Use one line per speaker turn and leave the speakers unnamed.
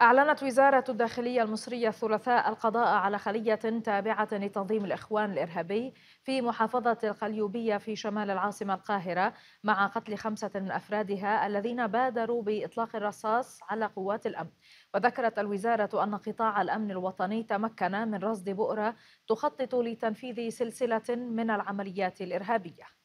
أعلنت وزارة الداخلية المصرية الثلاثاء القضاء على خلية تابعة لتنظيم الإخوان الإرهابي في محافظة القليوبية في شمال العاصمة القاهرة مع قتل خمسة من أفرادها الذين بادروا بإطلاق الرصاص على قوات الأمن وذكرت الوزارة أن قطاع الأمن الوطني تمكن من رصد بؤرة تخطط لتنفيذ سلسلة من العمليات الإرهابية